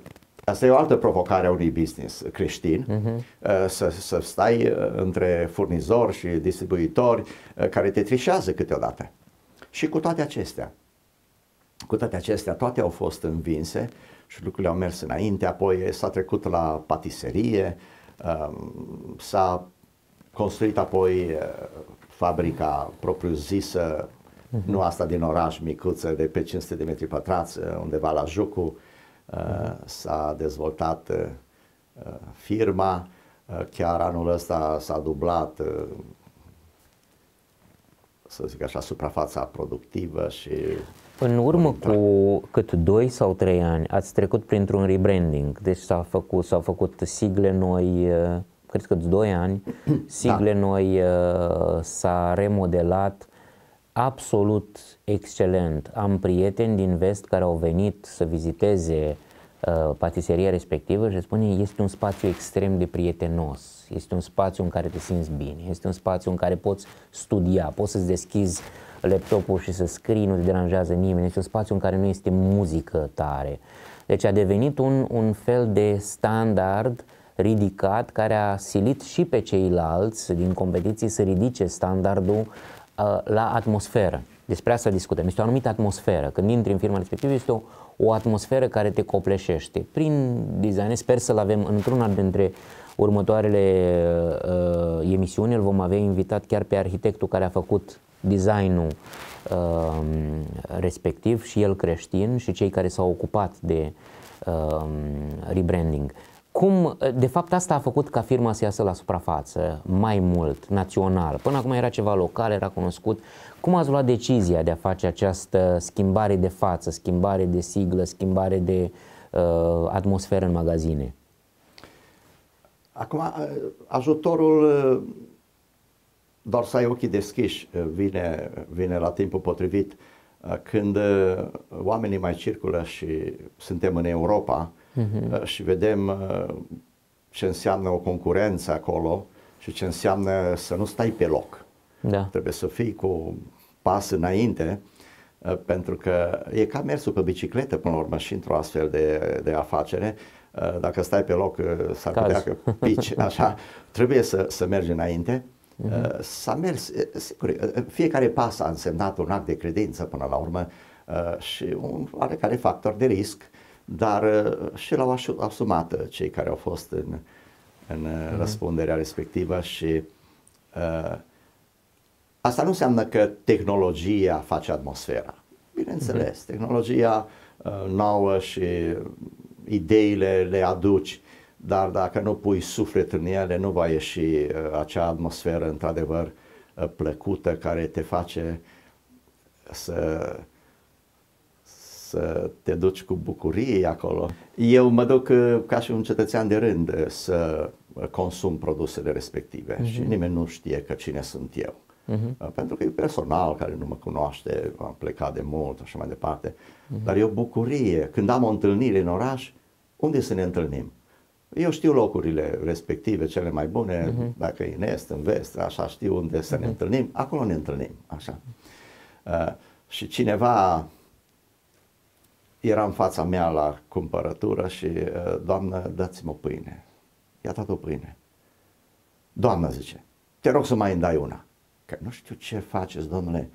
Asta e o altă provocare a unui business creștin, uh-huh. să, să stai uh, între furnizori și distribuitori uh, care te trișează câteodată. Și cu toate acestea, cu toate acestea, toate au fost învinse și lucrurile au mers înainte, apoi s-a trecut la patiserie, um, s-a construit apoi uh, fabrica propriu-zisă, uh-huh. nu asta din oraș micuță de pe 500 de metri pătrați, undeva la Jucu, Uh, s-a dezvoltat uh, firma, uh, chiar anul ăsta s-a dublat să zic așa, suprafața productivă și... În urmă cu cât 2 sau 3 ani ați trecut printr-un rebranding, deci s au făcut, s-au făcut sigle noi, cred că 2 ani, *clears throat* sigle da. noi s-a remodelat, absolut excelent. Am prieteni din vest care au venit să viziteze uh, patiseria respectivă și spune este un spațiu extrem de prietenos, este un spațiu în care te simți bine, este un spațiu în care poți studia, poți să-ți deschizi laptopul și să scrii, nu te deranjează nimeni, este un spațiu în care nu este muzică tare. Deci a devenit un, un fel de standard ridicat care a silit și pe ceilalți din competiții să ridice standardul uh, Uh, la atmosferă. Despre asta discutăm. Este o anumită atmosferă. Când intri în firma respectivă, este o, o atmosferă care te copleșește. Prin design, sper să-l avem într-una dintre următoarele uh, emisiuni. Îl vom avea invitat chiar pe arhitectul care a făcut designul uh, respectiv și el creștin și cei care s-au ocupat de uh, rebranding. Cum, de fapt, asta a făcut ca firma să iasă la suprafață mai mult, național. Până acum era ceva local, era cunoscut. Cum ați luat decizia de a face această schimbare de față, schimbare de siglă, schimbare de uh, atmosferă în magazine? Acum, uh, ajutorul, uh, doar să ai ochii deschiși, uh, vine, vine la timpul potrivit. Când oamenii mai circulă și suntem în Europa, uh-huh. și vedem uh, ce înseamnă o concurență acolo și ce înseamnă să nu stai pe loc. Da. Trebuie să fii cu pas înainte uh, pentru că e ca mersul pe bicicletă până la urmă și într-o astfel de, de afacere. Uh, dacă stai pe loc, s-ar Caz. putea că pici, *laughs* așa. Trebuie să, să mergi înainte. Uh-huh. S-a mers, sigur, fiecare pas a însemnat un act de credință până la urmă și un oarecare factor de risc dar uh, și l-au asumat uh, cei care au fost în, în mm-hmm. răspunderea respectivă și uh, asta nu înseamnă că tehnologia face atmosfera. Bineînțeles, mm-hmm. tehnologia uh, nouă și ideile le aduci, dar dacă nu pui suflet în ele, nu va ieși uh, acea atmosferă într-adevăr uh, plăcută care te face să să te duci cu bucurie acolo. Eu mă duc uh, ca și un cetățean de rând uh, să uh, consum produsele respective uh-huh. și nimeni nu știe că cine sunt eu. Uh-huh. Pentru că e personal care nu mă cunoaște, am plecat de mult, așa mai departe. Uh-huh. Dar e o bucurie. Când am o întâlnire în oraș, unde să ne întâlnim? Eu știu locurile respective, cele mai bune, uh-huh. dacă e în est, în vest, așa știu unde să uh-huh. întâlnim, acolo ne întâlnim, așa. Uh, și cineva era în fața mea la cumpărătură și, uh, doamnă, dați o pâine. I-a dat o pâine. Doamnă, zice, te rog să mai îmi dai una. Că nu știu ce faceți, domnule,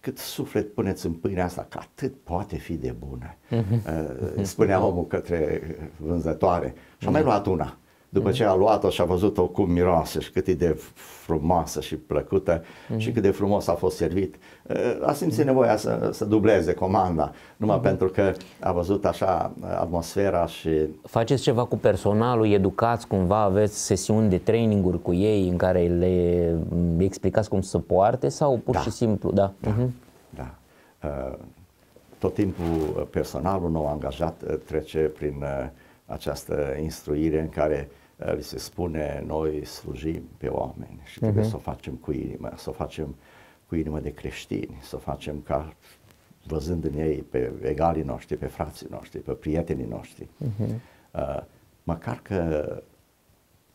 cât suflet puneți în pâinea asta, că atât poate fi de bună, mm-hmm. uh, spunea omul către vânzătoare. Și am mai mm-hmm. luat una. După ce a luat-o și a văzut-o cum miroase și cât e de frumoasă și plăcută mm-hmm. și mm. cât de frumos a fost servit, eh, a simțit mm-hmm. nevoia să, să dubleze comanda, numai mm-hmm. pentru că a văzut așa eh, atmosfera și... Faceți ceva cu personalul, educați cumva, aveți sesiuni de traininguri cu ei în care le explicați cum să poarte sau pur da. și simplu, da? Da, mm-hmm. da. Uh, tot timpul personalul nou angajat trece prin această instruire în care vi se spune noi slujim pe oameni și trebuie uh-huh. să o facem cu inimă, să o facem cu inimă de creștini, să o facem ca văzând în ei pe egalii noștri, pe frații noștri, pe prietenii noștri. Uh-huh. Uh, măcar că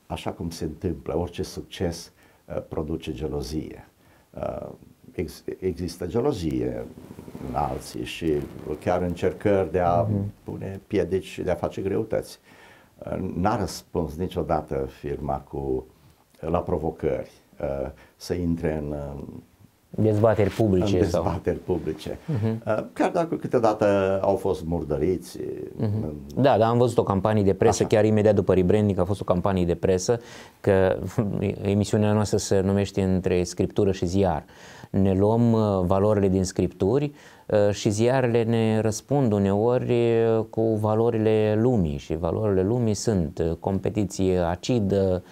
așa cum se întâmplă, orice succes uh, produce gelozie. Uh, ex- există gelozie în alții și chiar încercări de a uh-huh. pune piedici, de a face greutăți. Uh, n-a răspuns niciodată firma cu, la provocări uh, să intre în dezbateri publice. În dezbateri sau... publice. Uh-huh. Chiar dacă câteodată au fost murdăriți. Uh-huh. Da, dar am văzut o campanie de presă, Așa. chiar imediat după rebranding a fost o campanie de presă, că *laughs* emisiunea noastră se numește între scriptură și ziar. Ne luăm uh, valorile din scripturi, uh, Uh, și ziarele ne răspund uneori uh, cu valorile lumii și valorile lumii sunt uh, competiție acidă,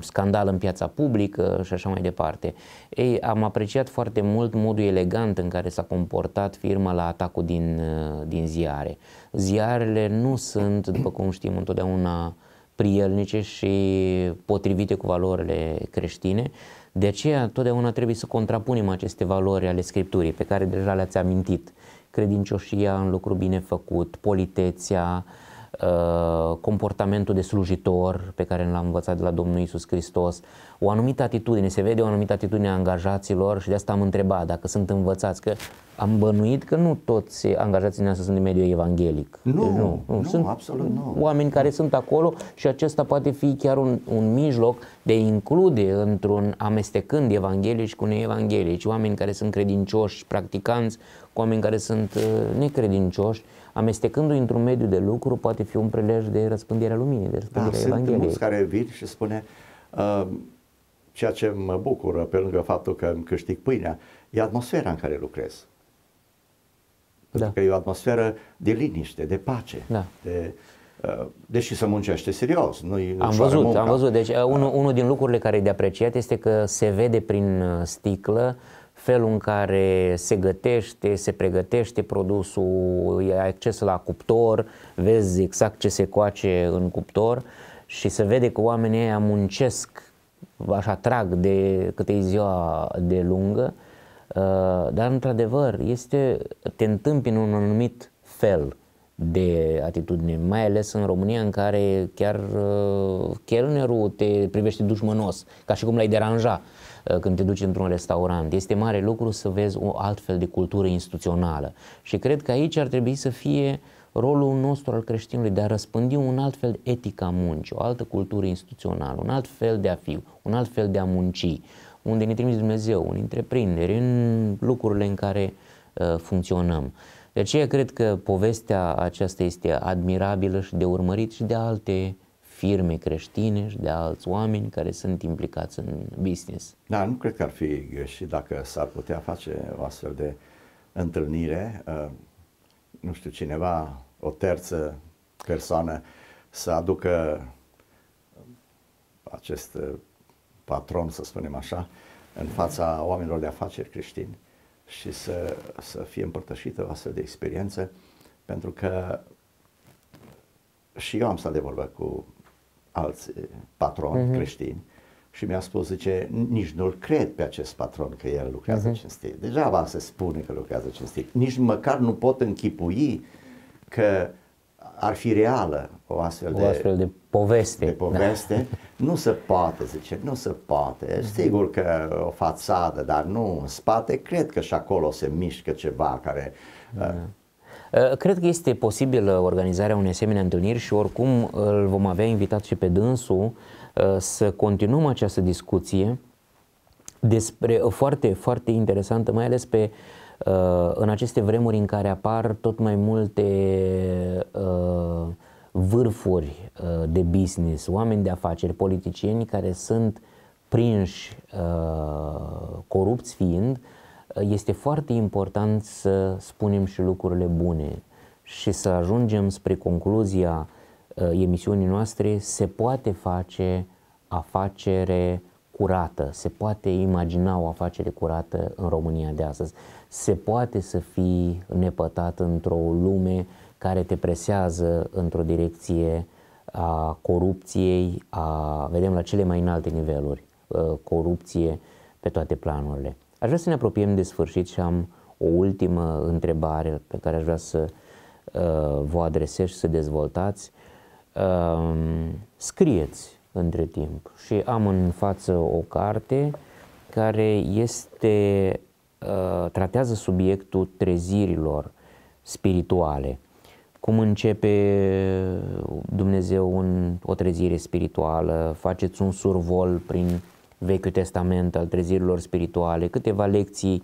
scandal în piața publică și așa mai departe. Ei, am apreciat foarte mult modul elegant în care s-a comportat firma la atacul din, din ziare. Ziarele nu sunt, după cum știm, întotdeauna prielnice și potrivite cu valorile creștine, de aceea, totdeauna trebuie să contrapunem aceste valori ale Scripturii, pe care deja le-ați amintit. Credincioșia în lucru bine făcut, politețea, uh, Uh, comportamentul de slujitor pe care l-am învățat de la Domnul Isus Hristos, o anumită atitudine, se vede o anumită atitudine a angajaților și de asta am întrebat dacă sunt învățați, că am bănuit că nu toți angajații noastre sunt din mediul evanghelic. Nu, deci nu, nu, nu sunt absolut nu. Oameni care sunt acolo și acesta poate fi chiar un, un mijloc de include într-un amestecând evanghelici cu neevanghelici, deci oameni care sunt credincioși, practicanți, cu oameni care sunt uh, necredincioși, uh, amestecându-i într-un mediu de lucru, poate fi un prelej de răspândire a luminii, de răspândirea da, Evangheliei. Sunt mulți care vin și spune, uh, ceea ce mă bucură, pe lângă faptul că îmi câștig pâinea, e atmosfera în care lucrez. Da. Pentru că e o atmosferă de liniște, de pace, da. de, uh, deși se muncește serios. nu Am văzut, munca. am văzut. Deci uh, unul, da. unul din lucrurile care e de apreciat este că se vede prin uh, sticlă uh, felul în care se gătește, se pregătește produsul, e acces la cuptor, vezi exact ce se coace în cuptor și se vede că oamenii aia muncesc, așa trag de câte ziua de lungă, uh, dar într-adevăr este, te întâmpi în un anumit fel de atitudine, mai ales în România în care chiar uh, chelnerul te privește dușmănos, ca și cum l-ai deranja. Uh, când te duci într-un restaurant. Este mare lucru să vezi o altfel de cultură instituțională. Și cred că aici ar trebui să fie rolul nostru al creștinului de a răspândi un alt fel de etica muncii, o altă cultură instituțională, un alt fel de a fi, un alt fel de a munci, unde ne trimis Dumnezeu, în întreprinderi, în lucrurile în care uh, funcționăm. De aceea cred că povestea aceasta este admirabilă și de urmărit și de alte firme creștine și de alți oameni care sunt implicați în business. Da, nu cred că ar fi greșit dacă s-ar putea face o astfel de întâlnire, uh, nu știu, cineva, o terță persoană să aducă acest uh, patron, să spunem așa, în fața oamenilor de afaceri creștini și să, să fie împărtășită o astfel de experiență, pentru că și eu am stat de vorbă cu alți eh, patroni uh-huh. Mhm. creștini și mi-a spus, zice, nici nu-l cred pe acest patron că el lucrează uh-huh. cinstit. va se spune că lucrează cinstit. Nici măcar nu pot închipui că ar fi reală o astfel, o de, astfel de poveste. De poveste. Da. *laughs* Nu se poate, zice, nu se poate. Uh-huh. Sigur că o fațadă, dar nu în spate, cred că și acolo se mișcă ceva care... Uh-huh. Eh, cred că este posibil eh, organizarea unei asemenea întâlniri și oricum eh, îl vom avea invitat și pe dânsul să continuăm această discuție despre o foarte, foarte interesantă, mai ales pe în aceste vremuri în care apar tot mai multe vârfuri de business, oameni de afaceri, politicieni care sunt prinși corupți fiind, este foarte important să spunem și lucrurile bune și să ajungem spre concluzia uh, emisiunii noastre, se poate face afacere curată, se poate imagina o afacere curată în România de astăzi, se poate să fii nepătat într-o lume care te presează într-o direcție a corupției, a, vedem la cele mai înalte niveluri, uh, corupție pe toate planurile. Aș vrea să ne apropiem de sfârșit și am o ultimă întrebare pe care aș vrea să uh, vă adresez și să dezvoltați. Uh, scrieți între timp și am în față o carte care este uh, tratează subiectul trezirilor spirituale. Cum începe Dumnezeu un, o trezire spirituală, faceți un survol prin Vechiul Testament al trezirilor spirituale, câteva lecții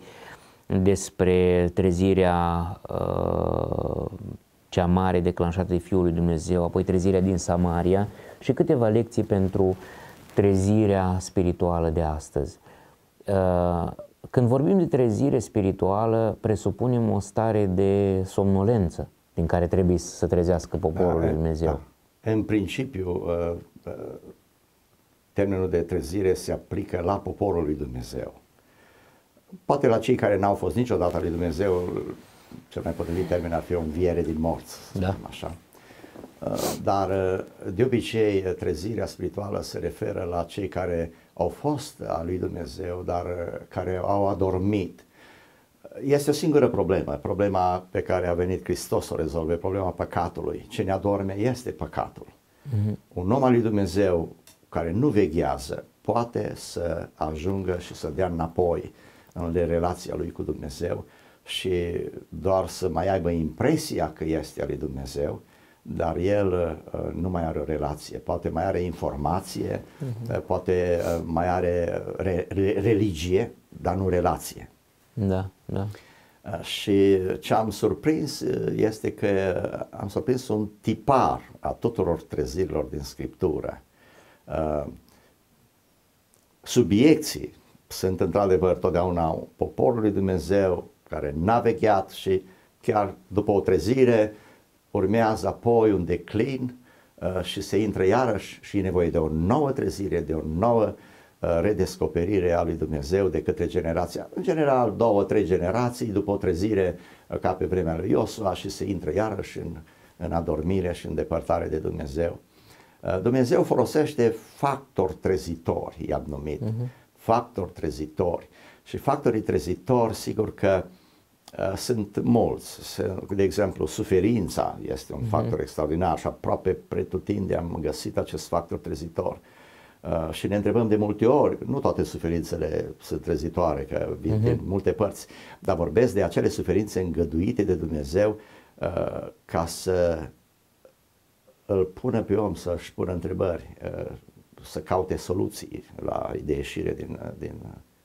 despre trezirea uh, cea mare declanșată de Fiul lui Dumnezeu, apoi trezirea din Samaria și câteva lecții pentru trezirea spirituală de astăzi. Uh, când vorbim de trezire spirituală, presupunem o stare de somnolență din care trebuie să trezească poporul da, lui da, Dumnezeu. Da. În principiu, uh, uh, termenul de trezire se aplică la poporul lui Dumnezeu. Poate la cei care n-au fost niciodată lui Dumnezeu, cel mai potrivit termen ar fi o înviere din morți, să da. așa. Uh, dar uh, de obicei uh, trezirea spirituală se referă la cei care au fost a lui Dumnezeu, dar care au adormit. Este o singură problemă, problema pe care a venit Hristos o rezolve, problema păcatului. Cine adorme este păcatul. Mm-hmm. Un om al lui Dumnezeu care nu veghează poate să ajungă și să dea înapoi în relația lui cu Dumnezeu și doar să mai aibă impresia că este a lui Dumnezeu, dar el uh, nu mai are o relație, poate mai are informație, uh-huh. poate uh, mai are re- re- religie, dar nu relație. Da, da. Uh, și ce am surprins este că am surprins un tipar a tuturor trezirilor din Scriptură Uh, subiecții sunt într-adevăr totdeauna poporul Dumnezeu care n-a vecheat și chiar după o trezire urmează apoi un declin uh, și se intră iarăși și e nevoie de o nouă trezire, de o nouă uh, redescoperire a lui Dumnezeu de către generația, în general două, trei generații după o trezire ca pe vremea lui Iosua și se intră iarăși în, în adormire și în depărtare de Dumnezeu. Uh, Dumnezeu folosește factori trezitori, i-am numit, uh-huh. factori trezitori. Și factorii trezitori, sigur că uh, sunt mulți. De exemplu, suferința este un uh-huh. factor extraordinar și aproape pretutinde am găsit acest factor trezitor. Uh, și ne întrebăm de multe ori, nu toate suferințele sunt trezitoare, că vin uh-huh. din multe părți, dar vorbesc de acele suferințe îngăduite de Dumnezeu uh, ca să îl pune pe om să-și pună întrebări, să caute soluții la de ieșire din, din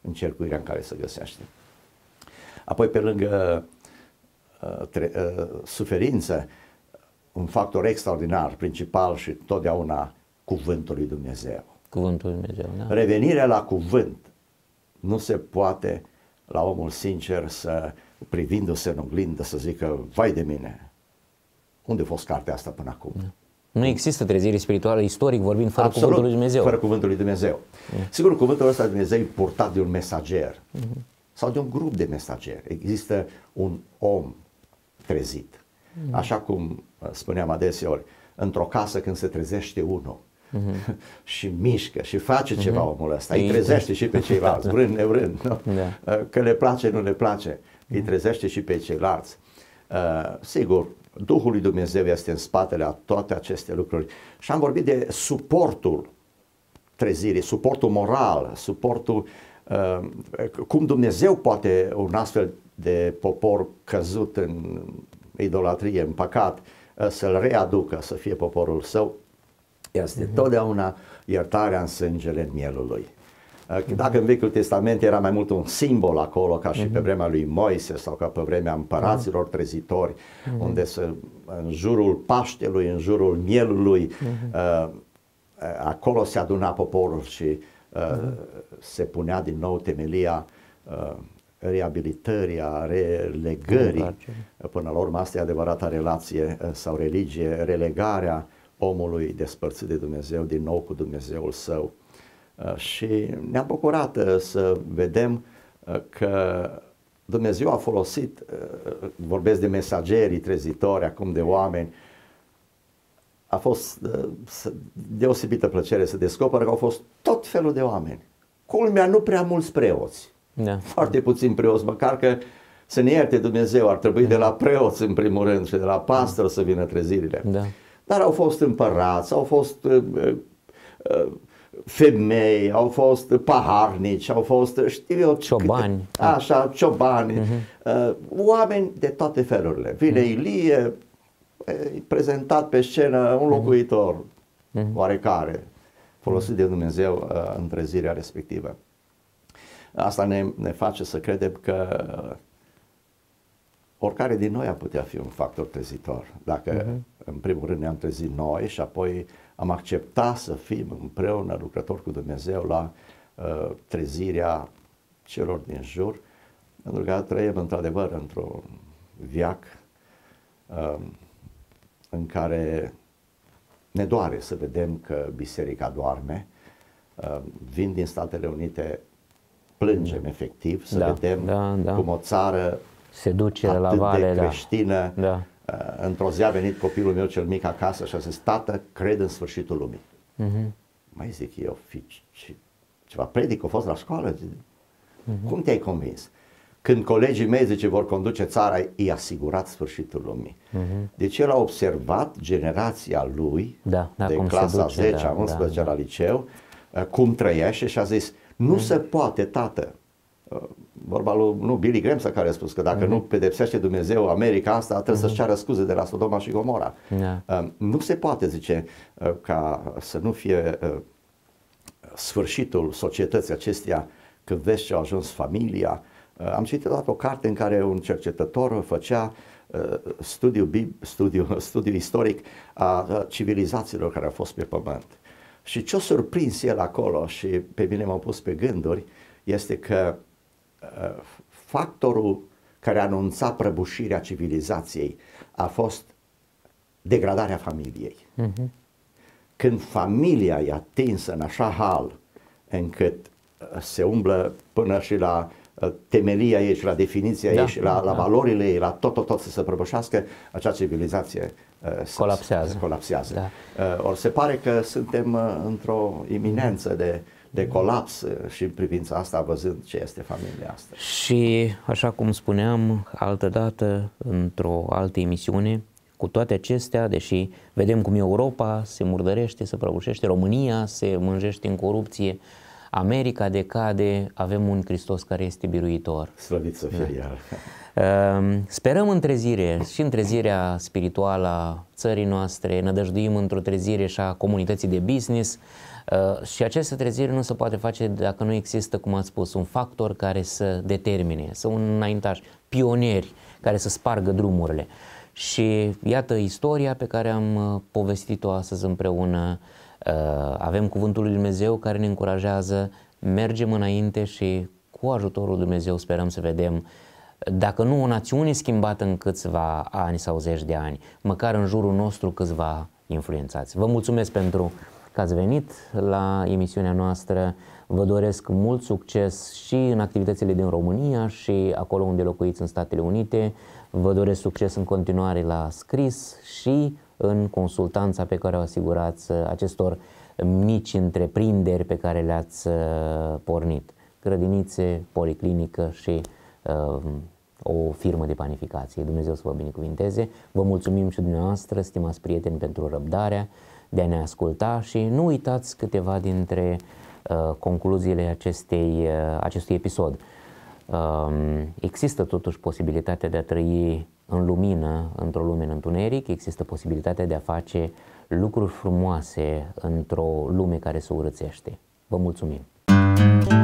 încercuirea în care se găsește. Apoi, pe lângă tre- suferință, un factor extraordinar, principal și totdeauna cuvântul lui Dumnezeu. Cuvântul lui Dumnezeu, da. Revenirea la cuvânt. Nu se poate la omul sincer să, privindu-se în oglindă, să zică, vai de mine, unde a fost cartea asta până acum? Da. Nu există trezire spirituală istoric vorbind fără Absolut, cuvântul lui Dumnezeu. Fără cuvântul lui Dumnezeu. Mm. Sigur, cuvântul ăsta de Dumnezeu e purtat de un mesager mm. sau de un grup de mesageri. Există un om trezit. Mm. Așa cum uh, spuneam adeseori, într-o casă când se trezește unul, Mm-hmm. *laughs* și mișcă și face ceva mm-hmm. omul ăsta, păi îi trezește și pe ceilalți, *laughs* vrând nevrând, nu? Da. Uh, că le place, nu le place, îi mm. trezește și pe ceilalți. Uh, sigur, Duhul lui Dumnezeu este în spatele a toate aceste lucruri. Și am vorbit de suportul trezirii, suportul moral, suportul uh, cum Dumnezeu poate un astfel de popor căzut în idolatrie, în păcat, uh, să-l readucă, să fie poporul său. Este uh-huh. totdeauna iertarea în sângele mielului. Dacă în Vechiul Testament era mai mult un simbol acolo, ca și pe mhm. vremea lui Moise sau ca pe vremea împăraților mhm. trezitori, mhm. unde să, în jurul Paștelui, în jurul Mielului, uh, acolo se aduna poporul și uh, se punea din nou temelia uh, reabilitării, a relegării. Până la urmă, asta e adevărata relație sau religie, relegarea omului despărțit de Dumnezeu din nou cu Dumnezeul său. Uh, și ne-a bucurat uh, să vedem uh, că Dumnezeu a folosit, vorbesc de mesagerii trezitori, acum de oameni, a fost deosebită plăcere să descoperă că au fost tot felul de oameni. Culmea, nu prea mulți preoți. Da. Foarte puțin preoți, măcar că să ne ierte Dumnezeu, ar trebui de la preoți în primul rând și de la pastor să vină trezirile. Da. Dar au fost împărați, au fost uh, uh, femei, au fost paharnici, au fost, știu eu, ciobani. Câte, da. așa, ciobani, uh-huh. oameni de toate felurile. Vine uh-huh. Ilie, prezentat pe scenă un mhm. locuitor uh-huh. oarecare, folosit de Dumnezeu uh, în trezirea respectivă. Asta ne, ne face să credem că oricare din noi a putea fi un factor trezitor. Dacă uh-huh. în primul rând ne-am trezit noi și apoi uh, am acceptat să fim împreună lucrători cu Dumnezeu la uh, trezirea celor din jur, pentru că trăim într-adevăr într-un viac uh, în care ne doare să vedem că biserica doarme. Uh, vin din Statele Unite, plângem efectiv, să da, vedem da, da. cum o țară se duce atât la vale, de da. creștină da. Da. Uh, într-o zi a venit copilul meu cel mic acasă și a zis, tată, cred în sfârșitul lumii. Uh-huh. Mai zic eu, fi, ce, ceva predic, a fost la școală? Uh-huh. Cum te-ai convins? Când colegii mei, zice, vor conduce țara, i asigurat sfârșitul lumii. Uh-huh. Deci el a observat generația lui, da, da, de clasa duce, 10 da, 11 da, la da. liceu, uh, cum trăiește și a zis, nu uh-huh. se poate, tată, uh, vorba lui nu, Billy Graham care a spus că dacă mm-hmm. nu pedepsește Dumnezeu America asta, trebuie mm-hmm. să-și mhm. ceară scuze de la Sodoma și Gomora. Yeah. Da. Um, nu se poate, zice, uh, ca să nu fie uh, sfârșitul societății acesteia când vezi ce a ajuns familia. Uh, am citit odată o carte în care un cercetător făcea studiu, studiu, *laughs* studiu istoric a civilizațiilor care au fost pe pământ. Și ce-o surprins el acolo și pe mine m-a pus pe gânduri este că factorul care anunța prăbușirea civilizației a fost degradarea familiei. Uh-huh. Când familia e atinsă în așa hal încât uh, se umblă până și la uh, temelia ei și la definiția da, ei și la, la da. valorile ei, la tot, tot, tot să se prăbușească, acea civilizație uh, se, colapsează. Se colapsează. Da. or se pare că suntem într-o iminență de de colaps uh, și în privința asta văzând ce este familia asta. Și așa cum spuneam altă dată într-o altă emisiune, cu toate acestea, deși vedem cum Europa se murdărește, se prăbușește, România se mânjește în corupție, America decade, avem un Hristos care este biruitor. Slăvit să fie da. iar! Ehm, sperăm în trezire și în trezirea spirituală a țării noastre, nădăjduim într-o trezire și a comunității de business ehm, și această trezire nu se poate face dacă nu există, cum ați spus, un factor care să determine, să un înaintaș, pionieri care să spargă drumurile. Și iată istoria pe care am uh, povestit-o astăzi împreună. Ehm, avem Cuvântul lui Dumnezeu care ne încurajează, mergem înainte și cu ajutorul Dumnezeu sperăm să vedem dacă nu o națiune schimbată în câțiva ani sau zeci de ani, măcar în jurul nostru câțiva influențați. Vă mulțumesc pentru că ați venit la emisiunea noastră. Vă doresc mult succes și în activitățile din România și acolo unde locuiți în Statele Unite. Vă doresc succes în continuare la scris și în consultanța pe care o asigurați acestor mici întreprinderi pe care le-ați uh, pornit. Grădinițe, policlinică și uh, o firmă de panificație. Dumnezeu să vă binecuvinteze. Vă mulțumim și dumneavoastră, stimați prieteni, pentru răbdarea de a ne asculta și nu uitați câteva dintre uh, concluziile acestei, uh, acestui episod. Uh, există totuși posibilitatea de a trăi în lumină, într-o lume în întuneric, există posibilitatea de a face lucruri frumoase într-o lume care se urățește. Vă mulțumim! Muzica